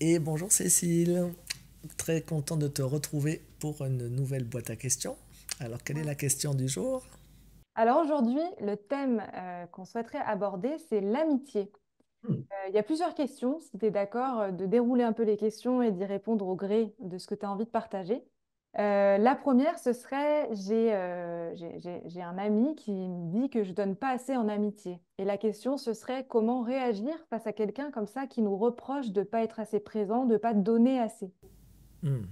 et bonjour Cécile. Très content de te retrouver pour une nouvelle boîte à questions. Alors, quelle est la question du jour Alors aujourd'hui, le thème euh, qu'on souhaiterait aborder, c'est l'amitié. Hmm. Euh, il y a plusieurs questions. Si tu es d'accord, euh, de dérouler un peu les questions et d'y répondre au gré de ce que tu as envie de partager. Euh, la première, ce serait, euh, j'ai un ami qui me dit que je donne pas assez en amitié. Et la question, ce serait comment réagir face à quelqu'un comme ça qui nous reproche de ne pas être assez présent, de ne pas donner assez. Il hmm.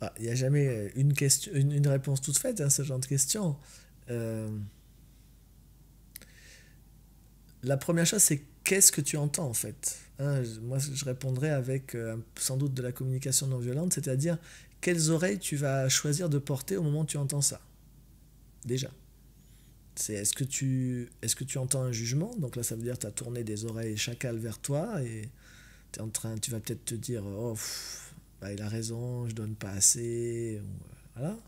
bah, y n'y a jamais euh, une, question, une, réponse toute faite à ce genre de question. La première chose, c'est qu'est-ce que tu entends en fait hein, moi, je répondrais avec sans doute de la communication non violente, c'est-à-dire quelles oreilles tu vas choisir de porter au moment où tu entends ça Déjà. C'est est-ce que, tu, est -ce que tu entends un jugement Donc là, ça veut dire que tu as tourné des oreilles chacales vers toi et es en train, tu vas peut-être te dire Oh, bah, il a raison, je donne pas assez. Euh, voilà.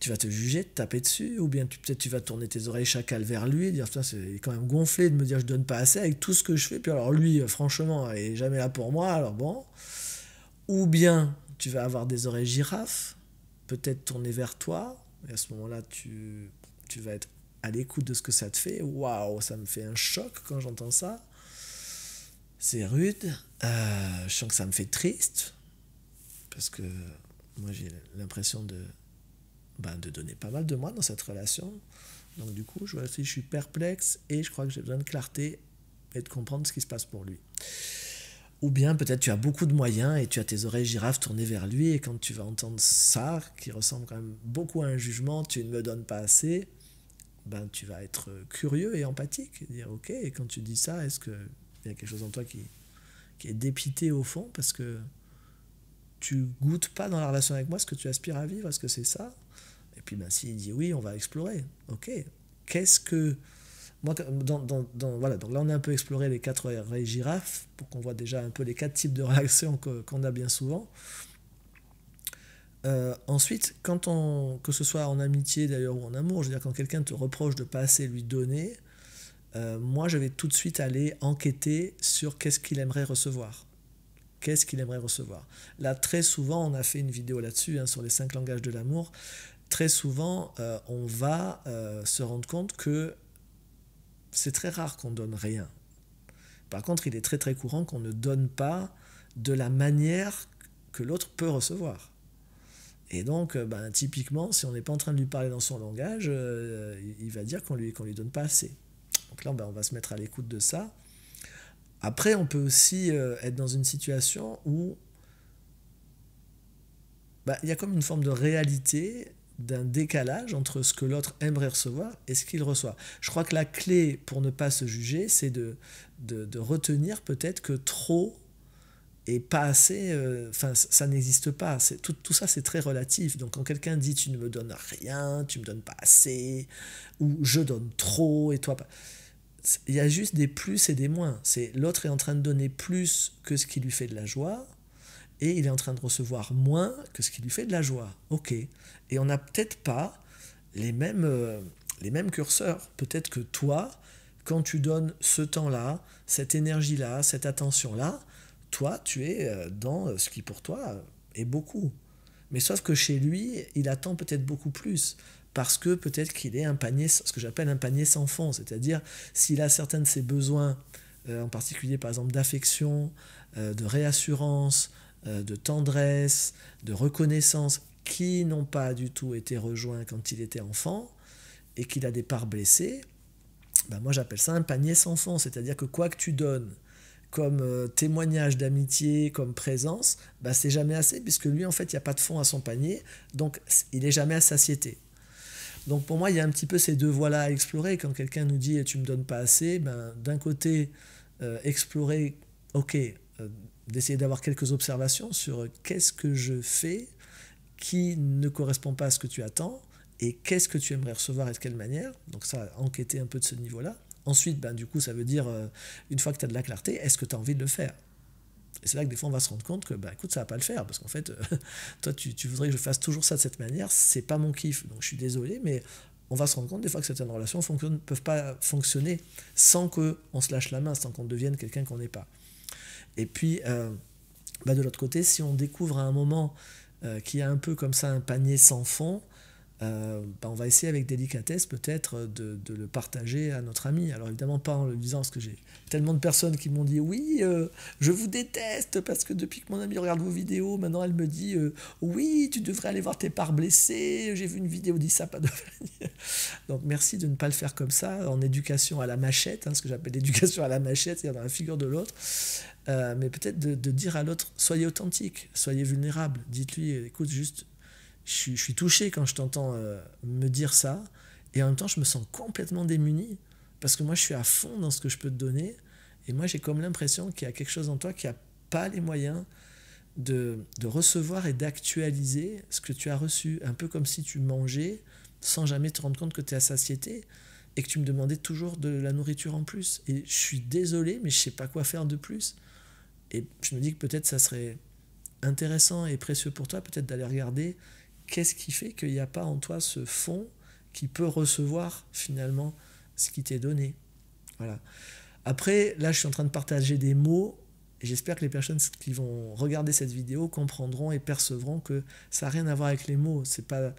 Tu vas te juger, te taper dessus, ou bien peut-être tu vas tourner tes oreilles chacales vers lui et dire Putain, c'est quand même gonflé de me dire je donne pas assez avec tout ce que je fais. Puis alors, lui, euh, franchement, il est jamais là pour moi, alors bon. Ou bien tu vas avoir des oreilles girafes, peut-être tournées vers toi, et à ce moment-là, tu, vas être à l'écoute de ce que ça te fait. Waouh, ça me fait un choc quand j'entends ça. C'est rude. Euh, je sens que ça me fait triste. Parce que moi, j'ai l'impression de, bah, de donner pas mal de moi dans cette relation. Donc, du coup, je, vois, je suis perplexe et je crois que j'ai besoin de clarté et de comprendre ce qui se passe pour lui. Ou bien peut-être tu as beaucoup de moyens et tu as tes oreilles girafes tournées vers lui et quand tu vas entendre ça, qui ressemble quand même beaucoup à un jugement, tu ne me donnes pas assez, ben tu vas être curieux et empathique et dire ok, et quand tu dis ça, est-ce qu'il y a quelque chose en toi qui, est dépité au fond parce que tu goûtes pas dans la relation avec moi ce que tu aspires à vivre, est-ce que c'est ça Et puis ben s'il dit oui, on va explorer, ok, qu'est-ce que dans, dans, voilà, donc là, on a un peu exploré les quatre raies girafes pour qu'on voit déjà un peu les quatre types de réactions qu'on a bien souvent. Euh, ensuite, quand on, que ce soit en amitié d'ailleurs ou en amour, je veux dire, quand quelqu'un te reproche de pas assez lui donner, euh, moi je vais tout de suite aller enquêter sur qu'est-ce qu'il aimerait recevoir. Qu'est-ce qu'il aimerait recevoir Là, très souvent, on a fait une vidéo là-dessus, hein, sur les cinq langages de l'amour. Très souvent, euh, on va se rendre compte que c'est très rare qu'on donne rien. Par contre, il est très très courant qu'on ne donne pas de la manière que l'autre peut recevoir. Et donc, euh, ben, typiquement, si on n'est pas en train de lui parler dans son langage, euh, il va dire qu'on lui, qu'on lui donne pas assez. Donc là, ben, on va se mettre à l'écoute de ça. Après, on peut aussi euh, être dans une situation où ben, il y a comme une forme de réalité d'un décalage entre ce que l'autre aimerait recevoir et ce qu'il reçoit. Je crois que la clé pour ne pas se juger, c'est de, de, retenir peut-être que trop et pas assez, euh, enfin ça n'existe pas. Tout, tout ça c'est très relatif. Donc quand quelqu'un dit tu ne me donnes rien, tu me donnes pas assez, ou je donne trop et toi pas il y a juste des plus et des moins. C'est l'autre est en train de donner plus que ce qui lui fait de la joie, et il est en train de recevoir moins que ce qui lui fait de la joie. Ok. Et on n'a peut-être pas les mêmes, euh, les mêmes curseurs. Peut-être que toi, quand tu donnes ce temps-là, cette énergie-là, cette attention-là, toi, tu es euh, dans euh, ce qui pour toi est beaucoup. Mais sauf que chez lui, il attend peut-être beaucoup plus parce que peut-être qu'il est un panier, ce que j'appelle un panier sans fond, c'est-à-dire s'il a certains de ses besoins, en particulier par exemple d'affection, de réassurance, euh, de tendresse, de reconnaissance qui n'ont pas du tout été rejoints quand il était enfant et qu'il a des parts blessées, ben moi j'appelle ça un panier sans fond, c'est-à-dire que quoi que tu donnes comme euh, témoignage d'amitié, comme présence, ben c'est jamais assez puisque lui en fait il n'y a pas de fond à son panier, donc il n'est jamais à satiété. Donc pour moi il y a un petit peu ces deux voies-là à explorer. Quand quelqu'un nous dit eh, tu me donnes pas assez, ben d'un côté euh, explorer, ok, d'essayer d'avoir quelques observations sur euh, qu'est-ce que je fais qui ne correspond pas à ce que tu attends et qu'est-ce que tu aimerais recevoir et de quelle manière. Donc ça, enquêter un peu de ce niveau-là. Ensuite, ben, du coup, ça veut dire, euh, une fois que tu as de la clarté, est-ce que tu as envie de le faire et c'est là que des fois on va se rendre compte que, bah écoute, ça va pas le faire, parce qu'en fait, euh, toi, tu, tu, voudrais que je fasse toujours ça de cette manière, c'est pas mon kiff, donc je suis désolé, mais on va se rendre compte des fois que certaines relations ne peuvent pas fonctionner sans qu'on se lâche la main, sans qu'on devienne quelqu'un qu'on n'est pas. Et puis, euh, bah, de l'autre côté, si on découvre à un moment euh, qu'il y a un peu comme ça un panier sans fond, euh, bah, on va essayer avec délicatesse peut-être de, le partager à notre ami. Alors évidemment pas en le disant, parce que j'ai tellement de personnes qui m'ont dit oui, euh, je vous déteste parce que depuis que mon ami regarde vos vidéos, maintenant elle me dit euh, oui, tu devrais aller voir tes parts blessées, j'ai vu une vidéo dit ça, pas de Donc merci de ne pas le faire comme ça, en éducation à la machette, hein, ce que j'appelle l'éducation à la machette, c'est-à-dire dans la figure de l'autre. mais peut-être de, de dire à l'autre, soyez authentique, soyez vulnérable, dites-lui, écoute, juste je, suis touché quand je t'entends euh, me dire ça. Et en même temps, je me sens complètement démuni parce que moi, je suis à fond dans ce que je peux te donner. Et moi, j'ai comme l'impression qu'il y a quelque chose en toi qui n'a pas les moyens de, de recevoir et d'actualiser ce que tu as reçu. Un peu comme si tu mangeais sans jamais te rendre compte que tu es à satiété et que tu me demandais toujours de la nourriture en plus. Et je suis désolé, mais je ne sais pas quoi faire de plus. Et je me dis que peut-être ça serait intéressant et précieux pour toi, peut-être d'aller regarder qu'est-ce qui fait qu'il n'y a pas en toi ce fond qui peut recevoir finalement ce qui t'est donné Voilà. Après, là, je suis en train de partager des mots. J'espère que les personnes qui vont regarder cette vidéo comprendront et percevront que ça n'a rien à voir avec les mots. C'est pas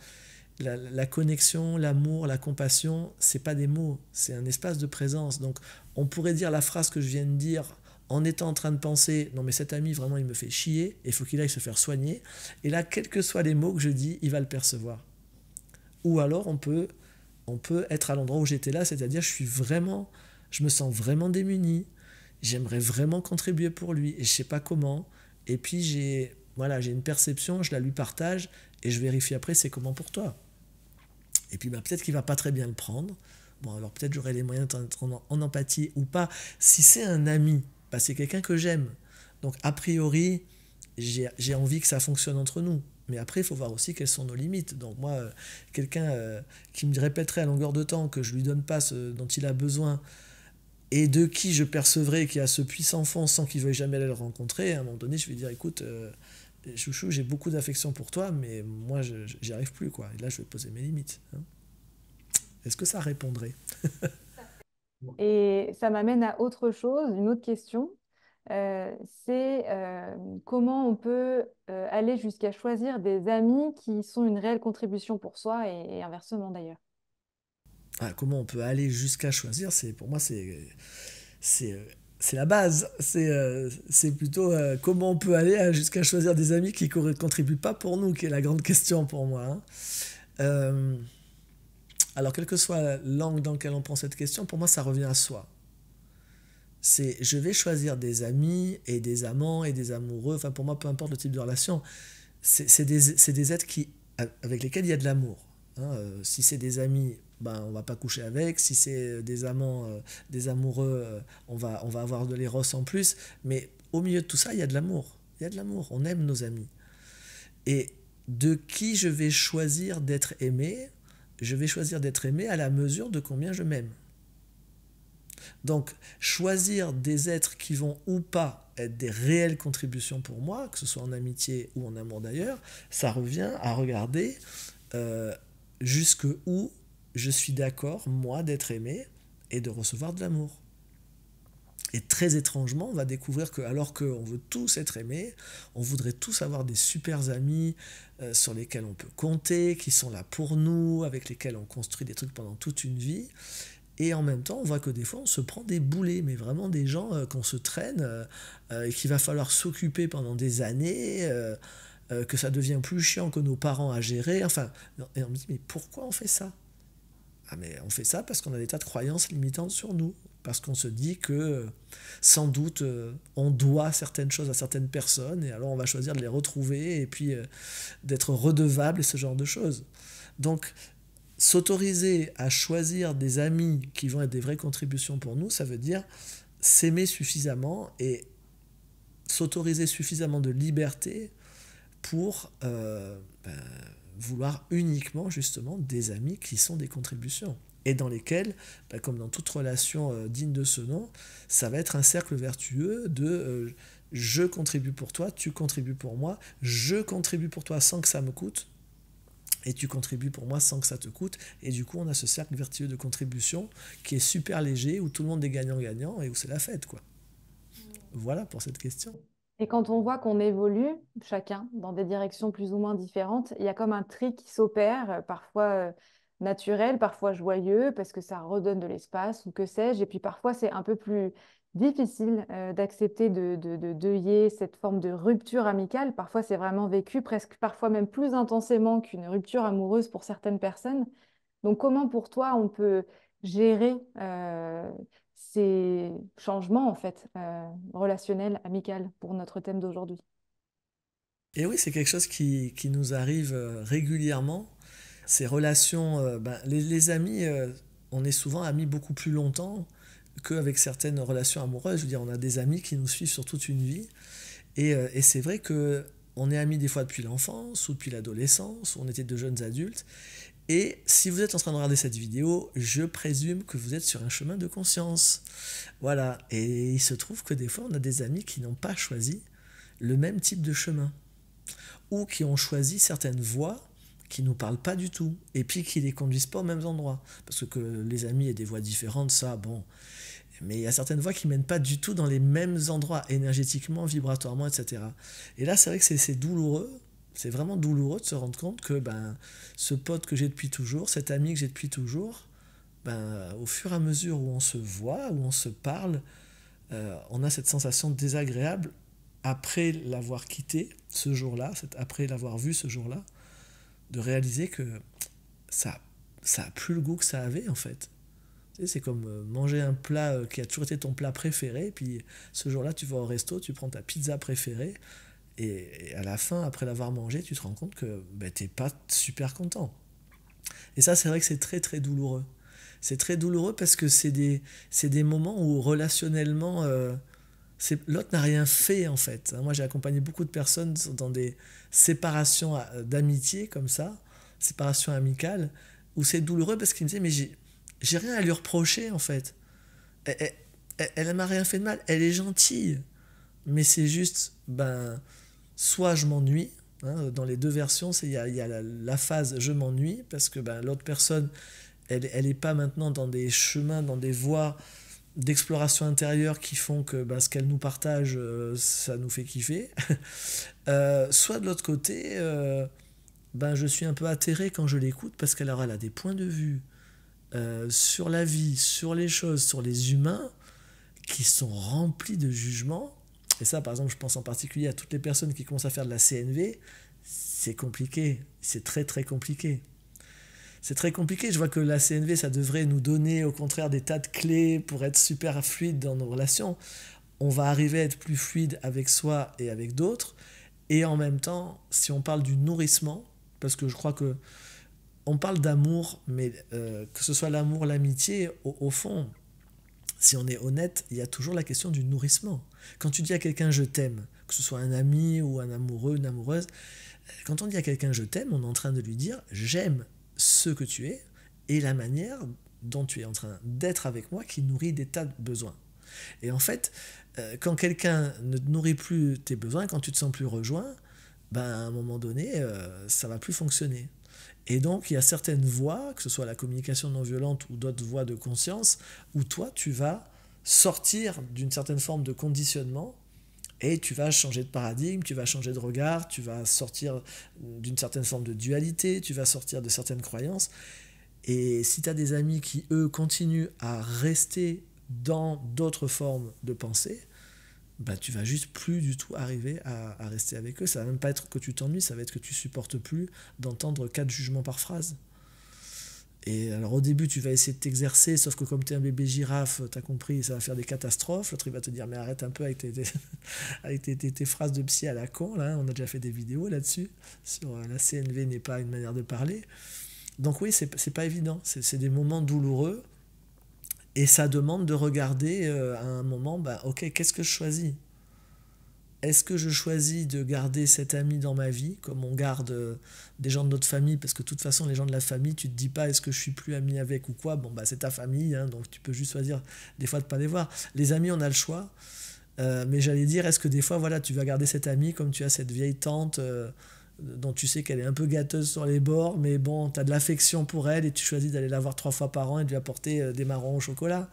la, la connexion, l'amour, la compassion, c'est pas des mots, c'est un espace de présence. Donc, on pourrait dire la phrase que je viens de dire en étant en train de penser non mais cet ami vraiment il me fait chier Il faut qu'il aille se faire soigner et là quels que soient les mots que je dis il va le percevoir ou alors on peut on peut être à l'endroit où j'étais là c'est-à-dire je suis vraiment je me sens vraiment démuni j'aimerais vraiment contribuer pour lui et je sais pas comment et puis j'ai voilà j'ai une perception je la lui partage et je vérifie après c'est comment pour toi et puis bah, peut-être qu'il va pas très bien le prendre bon alors peut-être j'aurai les moyens d'être en empathie ou pas si c'est un ami bah, c'est quelqu'un que j'aime. Donc a priori, j'ai envie que ça fonctionne entre nous. Mais après, il faut voir aussi quelles sont nos limites. Donc moi, euh, quelqu'un euh, qui me répéterait à longueur de temps que je ne lui donne pas ce dont il a besoin et de qui je percevrais qu'il a ce puissant fond sans qu'il veuille jamais aller le rencontrer, à un moment donné, je vais dire, écoute, euh, chouchou, j'ai beaucoup d'affection pour toi, mais moi, j'y arrive plus. Quoi. Et là, je vais poser mes limites. Hein. Est-ce que ça répondrait Et ça m'amène à autre chose, une autre question. Euh, c'est euh, comment on peut euh, aller jusqu'à choisir des amis qui sont une réelle contribution pour soi et, inversement d'ailleurs. Ah, comment on peut aller jusqu'à choisir, c'est pour moi c'est c'est la base. C'est plutôt comment on peut aller jusqu'à choisir des amis qui ne contribuent pas pour nous, qui est la grande question pour moi. Hein. Alors, quelle que soit la langue dans lequel on prend cette question, pour moi, ça revient à soi. C'est je vais choisir des amis et des amants et des amoureux, enfin pour moi, peu importe le type de relation, c'est des, des, êtres qui, avec lesquels il y a de l'amour. Hein. Euh, si c'est des amis, ben, on va pas coucher avec. Si c'est des amants, euh, des amoureux, euh, on, va, on va avoir de l'éros en plus. Mais au milieu de tout ça, il y a de l'amour. Il y a de l'amour. On aime nos amis. Et de qui je vais choisir d'être aimé, je vais choisir d'être aimé à la mesure de combien je m'aime. Donc, choisir des êtres qui vont ou pas être des réelles contributions pour moi, que ce soit en amitié ou en amour d'ailleurs, ça revient à regarder euh, jusque où je suis d'accord, moi, d'être aimé et de recevoir de l'amour. Et très étrangement, on va découvrir que alors qu'on veut tous être aimés, on voudrait tous avoir des super amis euh, sur lesquels on peut compter, qui sont là pour nous, avec lesquels on construit des trucs pendant toute une vie. Et en même temps, on voit que des fois, on se prend des boulets, mais vraiment des gens euh, qu'on se traîne euh, et qu'il va falloir s'occuper pendant des années. que ça devient plus chiant que nos parents à gérer. Enfin, et on se dit, mais pourquoi on fait ça Ah, mais on fait ça parce qu'on a des tas de croyances limitantes sur nous parce qu'on se dit que sans doute euh, on doit certaines choses à certaines personnes, et alors on va choisir de les retrouver, et puis euh, d'être redevable, et ce genre de choses. Donc s'autoriser à choisir des amis qui vont être des vraies contributions pour nous, ça veut dire s'aimer suffisamment et s'autoriser suffisamment de liberté pour euh, ben, vouloir uniquement justement des amis qui sont des contributions et dans lesquels, bah, comme dans toute relation euh, digne de ce nom, ça va être un cercle vertueux de euh, je contribue pour toi, tu contribues pour moi, je contribue pour toi sans que ça me coûte, et tu contribues pour moi sans que ça te coûte. Et du coup, on a ce cercle vertueux de contribution qui est super léger, où tout le monde est gagnant-gagnant et où c'est la fête. quoi. Voilà pour cette question. Et quand on voit qu'on évolue chacun dans des directions plus ou moins différentes, il y a comme un tri qui s'opère, euh, parfois naturel, parfois joyeux, parce que ça redonne de l'espace ou que sais-je. Et puis parfois, c'est un peu plus difficile euh, d'accepter de, de, deuiller cette forme de rupture amicale. Parfois, c'est vraiment vécu presque, parfois même plus intensément qu'une rupture amoureuse pour certaines personnes. Donc, comment pour toi on peut gérer euh, ces changements en fait euh, relationnels, amicales pour notre thème d'aujourd'hui Et oui, c'est quelque chose qui, qui nous arrive régulièrement ces relations, euh, ben, les, amis, euh, on est souvent amis beaucoup plus longtemps qu'avec certaines relations amoureuses. Je veux dire, on a des amis qui nous suivent sur toute une vie. Euh, et, c'est vrai que on est amis des fois depuis l'enfance ou depuis l'adolescence, on était de jeunes adultes. Et si vous êtes en train de regarder cette vidéo, je présume que vous êtes sur un chemin de conscience. Voilà. Et il se trouve que des fois, on a des amis qui n'ont pas choisi le même type de chemin. Ou qui ont choisi certaines voies qui nous parlent pas du tout, et puis qui les conduisent pas aux mêmes endroits. Parce que, les amis aient des voix différentes, ça, bon. Mais il y a certaines voix qui mènent pas du tout dans les mêmes endroits, énergétiquement, vibratoirement, etc. Et là, c'est vrai que c'est douloureux. C'est vraiment douloureux de se rendre compte que ben, ce pote que j'ai depuis toujours, cet ami que j'ai depuis toujours, ben, au fur et à mesure où on se voit, où on se parle, euh, on a cette sensation désagréable après l'avoir quitté ce jour-là, après l'avoir vu ce jour-là de réaliser que ça, ça a plus le goût que ça avait en fait. c'est comme euh, manger un plat euh, qui a toujours été ton plat préféré, puis ce jour-là, tu vas au resto, tu prends ta pizza préférée, et, à la fin, après l'avoir mangé, tu te rends compte que ben, n'es pas super content. Et ça, c'est vrai que c'est très très douloureux. C'est très douloureux parce que c'est des, des moments où relationnellement, euh, L'autre n'a rien fait en fait. Hein. Moi j'ai accompagné beaucoup de personnes dans des séparations euh, d'amitié comme ça, séparations amicale, où c'est douloureux parce qu'ils me disaient mais j'ai rien à lui reprocher en fait. Elle, elle, elle m'a rien fait de mal, elle est gentille. Mais c'est juste, ben, soit je m'ennuie, hein, dans les deux versions, il y a, y a la, phase je m'ennuie parce que ben, l'autre personne, elle n'est pas maintenant dans des chemins, dans des voies d'exploration intérieure qui font que bah, ce qu'elle nous partage, euh, ça nous fait kiffer. Euh, soit de l'autre côté, euh, ben, je suis un peu atterré quand je l'écoute parce qu'elle aura des points de vue sur la vie, sur les choses, sur les humains qui sont remplis de jugements. Et ça, par exemple, je pense en particulier à toutes les personnes qui commencent à faire de la CNV. C'est compliqué, c'est très très compliqué c'est très compliqué. Je vois que la CNV, ça devrait nous donner au contraire des tas de clés pour être super fluide dans nos relations. On va arriver à être plus fluide avec soi et avec d'autres. Et en même temps, si on parle du nourrissement, parce que je crois que on parle d'amour, mais euh, que ce soit l'amour, l'amitié, au, fond, si on est honnête, il y a toujours la question du nourrissement. Quand tu dis à quelqu'un je t'aime, que ce soit un ami ou un amoureux, une amoureuse, quand on dit à quelqu'un je t'aime, on est en train de lui dire j'aime ce que tu es et la manière dont tu es en train d'être avec moi qui nourrit des tas de besoins. Et en fait, euh, quand quelqu'un ne nourrit plus tes besoins, quand tu te sens plus rejoint, ben, à un moment donné, euh, ça va plus fonctionner. Et donc, il y a certaines voies, que ce soit la communication non violente ou d'autres voies de conscience, où toi, tu vas sortir d'une certaine forme de conditionnement et tu vas changer de paradigme, tu vas changer de regard, tu vas sortir d'une certaine forme de dualité, tu vas sortir de certaines croyances. Et si tu as des amis qui, eux, continuent à rester dans d'autres formes de pensée, bah, tu vas juste plus du tout arriver à, rester avec eux. Ça va même pas être que tu t'ennuies, ça va être que tu supportes plus d'entendre quatre jugements par phrase. Et alors au début, tu vas essayer de t'exercer, sauf que comme tu es un bébé girafe, tu as compris, ça va faire des catastrophes. L'autre, il va te dire, mais arrête un peu avec tes, phrases de psy à la con. On a déjà fait des vidéos là-dessus, sur euh, la CNV n'est pas une manière de parler. Donc oui, c'est pas évident. C'est des moments douloureux. Et ça demande de regarder euh, à un moment, bah, ok, qu'est-ce que je choisis est-ce que je choisis de garder cet ami dans ma vie, comme on garde euh, des gens de notre famille, parce que de toute façon, les gens de la famille, tu te dis pas est-ce que je suis plus ami avec ou quoi, bon, bah c'est ta famille, hein, donc tu peux juste choisir des fois de pas les voir. Les amis, on a le choix, euh, mais j'allais dire, est-ce que des fois, voilà, tu vas garder cet ami comme tu as cette vieille tante euh, dont tu sais qu'elle est un peu gâteuse sur les bords, mais bon, tu as de l'affection pour elle et tu choisis d'aller la voir trois fois par an et de lui apporter des marrons au chocolat.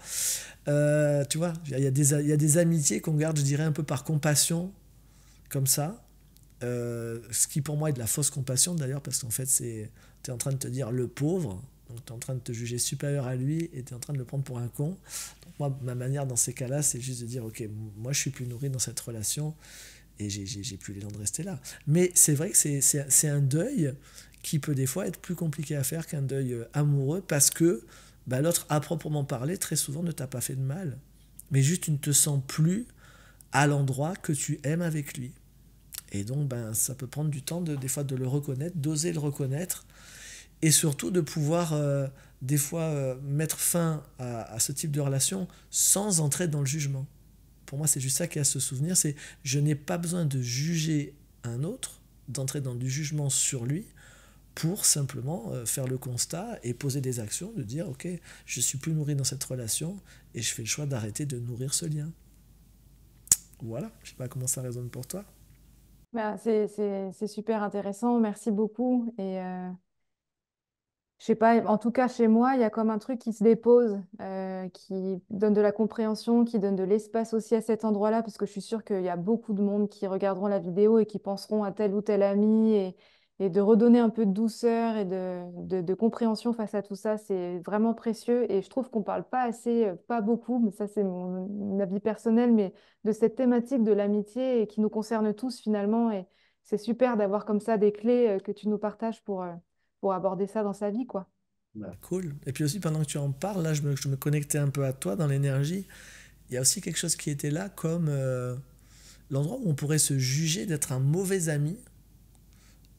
tu vois, il y, y, a des amitiés qu'on garde, je dirais, un peu par compassion comme ça, euh, ce qui pour moi est de la fausse compassion d'ailleurs, parce qu'en fait, c'est tu es en train de te dire le pauvre, donc tu es en train de te juger supérieur à lui et tu es en train de le prendre pour un con. moi, ma manière dans ces cas-là, c'est juste de dire, ok, moi je suis plus nourri dans cette relation et j'ai plus les de rester là. Mais c'est vrai que c'est un deuil qui peut des fois être plus compliqué à faire qu'un deuil euh, amoureux, parce que bah, l'autre, à proprement parler, très souvent ne t'a pas fait de mal, mais juste tu ne te sens plus à l'endroit que tu aimes avec lui. Et donc, ben, ça peut prendre du temps, des fois, de le reconnaître, d'oser le reconnaître, et surtout de pouvoir, euh, des fois, euh, mettre fin à, ce type de relation sans entrer dans le jugement. Pour moi, c'est juste ça qu'il y a à se souvenir, c'est je n'ai pas besoin de juger un autre, d'entrer dans du jugement sur lui, pour simplement euh, faire le constat et poser des actions, de dire, OK, je suis plus nourri dans cette relation, et je fais le choix d'arrêter de nourrir ce lien. Voilà, je ne sais pas comment ça résonne pour toi. Bah, c'est, super intéressant, merci beaucoup. Et euh, je sais pas, en tout cas chez moi, il y a comme un truc qui se dépose, euh, qui donne de la compréhension, qui donne de l'espace aussi à cet endroit-là, parce que je suis sûre qu'il y a beaucoup de monde qui regarderont la vidéo et qui penseront à tel ou tel ami et, et de redonner un peu de douceur et de, compréhension face à tout ça, c'est vraiment précieux. Et je trouve qu'on parle pas assez, euh, pas beaucoup, mais ça c'est mon, avis personnel, mais de cette thématique de l'amitié qui nous concerne tous finalement. Et c'est super d'avoir comme ça des clés euh, que tu nous partages pour, euh, pour aborder ça dans sa vie. quoi. Bah, cool. Et puis aussi, pendant que tu en parles, là, je me, je me connectais un peu à toi dans l'énergie. Il y a aussi quelque chose qui était là comme l'endroit où on pourrait se juger d'être un mauvais ami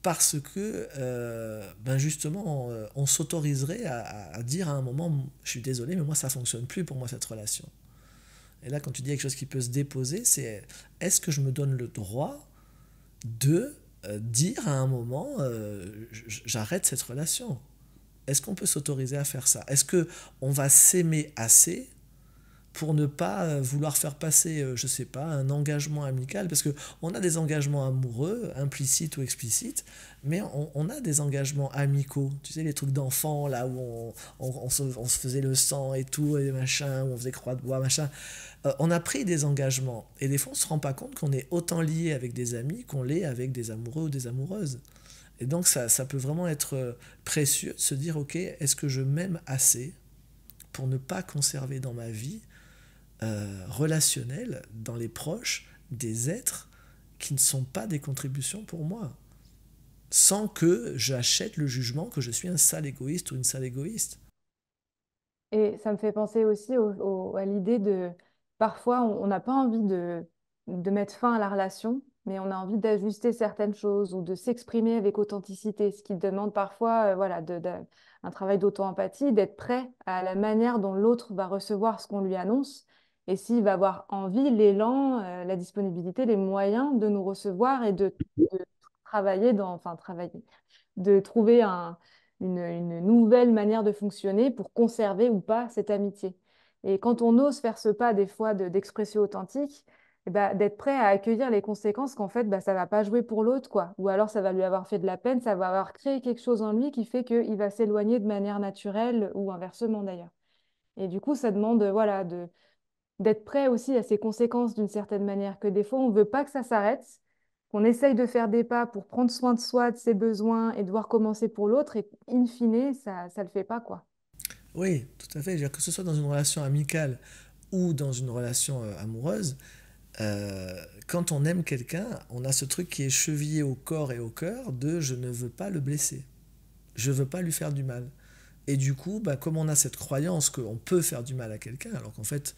parce que euh, ben justement euh, on, s'autoriserait à, dire à un moment je suis désolé mais moi ça fonctionne plus pour moi cette relation et là quand tu dis quelque chose qui peut se déposer c'est est-ce que je me donne le droit de euh, dire à un moment j'arrête cette relation est-ce qu'on peut s'autoriser à faire ça est-ce que on va s'aimer assez pour ne pas euh, vouloir faire passer, euh, je sais pas, un engagement amical, parce que on a des engagements amoureux, implicites ou explicites, mais on, a des engagements amicaux, tu sais, les trucs d'enfant, là où on, se, faisait le sang et tout, et machin, où on faisait croix de bois, machin. Euh, on a pris des engagements, et des fois on se rend pas compte qu'on est autant lié avec des amis qu'on l'est avec des amoureux ou des amoureuses. Et donc ça, ça peut vraiment être précieux de se dire, ok, est-ce que je m'aime assez pour ne pas conserver dans ma vie euh, relationnel dans les proches des êtres qui ne sont pas des contributions pour moi, sans que j'achète le jugement que je suis un sale égoïste ou une sale égoïste. Et ça me fait penser aussi à l'idée de, parfois, on n'a pas envie de, mettre fin à la relation, mais on a envie d'ajuster certaines choses ou de s'exprimer avec authenticité, ce qui demande parfois euh, voilà, de, un travail d'auto-empathie, d'être prêt à la manière dont l'autre va recevoir ce qu'on lui annonce et s'il va avoir envie, l'élan, euh, la disponibilité, les moyens de nous recevoir et de, travailler, dans, enfin travailler, de trouver une, nouvelle manière de fonctionner pour conserver ou pas cette amitié. Et quand on ose faire ce pas des fois d'expression authentique, eh ben, d'être prêt à accueillir les conséquences qu'en fait, bah, ça va pas jouer pour l'autre, quoi. Ou alors, ça va lui avoir fait de la peine, ça va avoir créé quelque chose en lui qui fait qu'il va s'éloigner de manière naturelle ou inversement d'ailleurs. Et du coup, ça demande, voilà, de, d'être prêt aussi à ses conséquences d'une certaine manière, que des fois, on veut pas que ça s'arrête, qu'on essaye de faire des pas pour prendre soin de soi, de ses besoins et devoir commencer pour l'autre, et in fine, ça ne le fait pas, quoi. Oui, tout à fait. dire que ce soit dans une relation amicale ou dans une relation euh, amoureuse, euh, quand on aime quelqu'un, on a ce truc qui est chevillé au corps et au cœur de je ne veux pas le blesser, je veux pas lui faire du mal. Et du coup, bah, comme on a cette croyance qu'on peut faire du mal à quelqu'un, alors qu'en fait,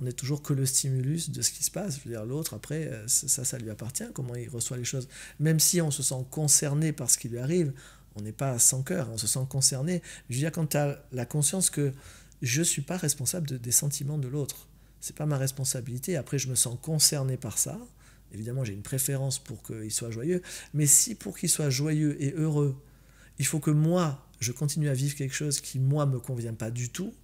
on n'est toujours que le stimulus de ce qui se passe. Je veux dire, l'autre, après, euh, ça, ça lui appartient, comment il reçoit les choses. Même si on se sent concerné par ce qui lui arrive, on n'est pas sans cœur, on se sent concerné. Je veux dire, quand tu as la conscience que je ne suis pas responsable des sentiments de l'autre, c'est pas ma responsabilité. Après, je me sens concerné par ça. Évidemment, j'ai une préférence pour qu'il soit joyeux. Mais si pour qu'il soit joyeux et heureux, il faut que moi, je continue à vivre quelque chose qui, moi, me convient pas du tout,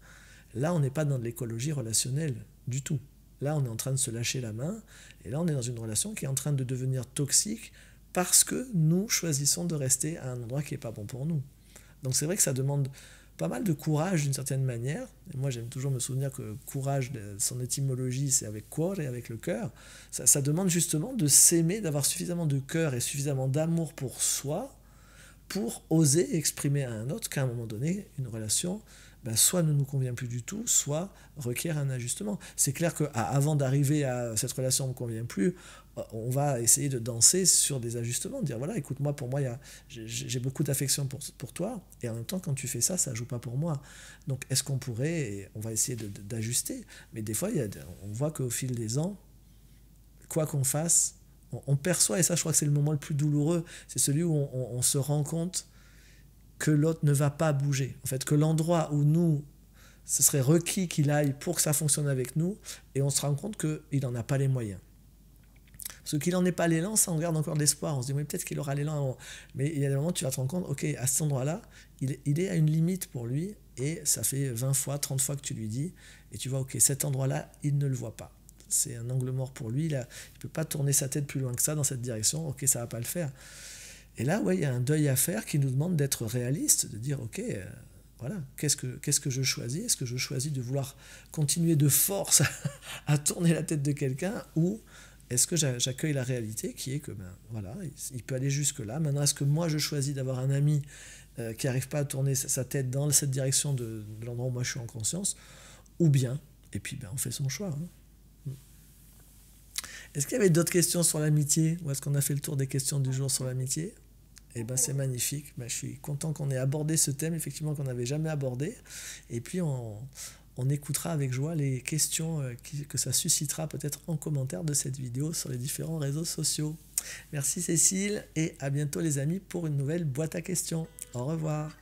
là, on n'est pas dans de l'écologie relationnelle du tout. Là, on est en train de se lâcher la main, et là, on est dans une relation qui est en train de devenir toxique parce que nous choisissons de rester à un endroit qui n'est pas bon pour nous. Donc c'est vrai que ça demande pas mal de courage d'une certaine manière. moi, j'aime toujours me souvenir que courage, son étymologie, c'est avec corps et avec le cœur. Ça, ça demande justement de s'aimer, d'avoir suffisamment de cœur et suffisamment d'amour pour soi pour oser exprimer à un autre qu'à un moment donné, une relation ben, soit ne nous convient plus du tout, soit requiert un ajustement. C'est clair qu'avant d'arriver à cette relation ne convient plus, euh, on va essayer de danser sur des ajustements, de dire voilà, écoute, moi, pour moi, j'ai beaucoup d'affection pour, toi, et en même temps, quand tu fais ça, ça joue pas pour moi. Donc, est-ce qu'on pourrait, on va essayer d'ajuster, mais des fois, on voit qu'au fil des ans, quoi qu'on fasse, on, perçoit, et ça, je crois que c'est le moment le plus douloureux, c'est celui où on se rend compte que l'autre ne va pas bouger. En fait, que l'endroit où nous, ce serait requis qu'il aille pour que ça fonctionne avec nous, et on se rend compte qu'il n'en a pas les moyens. Ce qu'il n'en est pas l'élan, ça on garde encore l'espoir, On se dit, mais peut-être qu'il aura l'élan Mais il y a des moments tu vas te rendre compte, ok, à cet endroit-là, il, est à une limite pour lui, et ça fait 20 fois, 30 fois que tu lui dis, et tu vois, ok, cet endroit-là, il ne le voit pas. C'est un angle mort pour lui, là, il ne peut pas tourner sa tête plus loin que ça dans cette direction, ok, ça va pas le faire. Et là, ouais, il y a un deuil à faire qui nous demande d'être réaliste, de dire, OK, euh, voilà, qu'est-ce que, qu'est-ce que je choisis Est-ce que je choisis de vouloir continuer de force à tourner la tête de quelqu'un ou est-ce que j'accueille la réalité qui est que, ben, voilà, il peut aller jusque-là. Maintenant, est-ce que moi, je choisis d'avoir un ami euh, qui n'arrive pas à tourner sa tête dans cette direction de, l'endroit où moi je suis en conscience Ou bien, et puis, ben, on fait son choix. Hein. Est-ce qu'il y avait d'autres questions sur l'amitié Ou est-ce qu'on a fait le tour des questions du jour sur l'amitié eh ben c'est magnifique. Ben, je suis content qu'on ait abordé ce thème, effectivement, qu'on n'avait jamais abordé. Et puis on, on, écoutera avec joie les questions euh, que ça suscitera peut-être en commentaire de cette vidéo sur les différents réseaux sociaux. Merci Cécile et à bientôt les amis pour une nouvelle boîte à questions. Au revoir.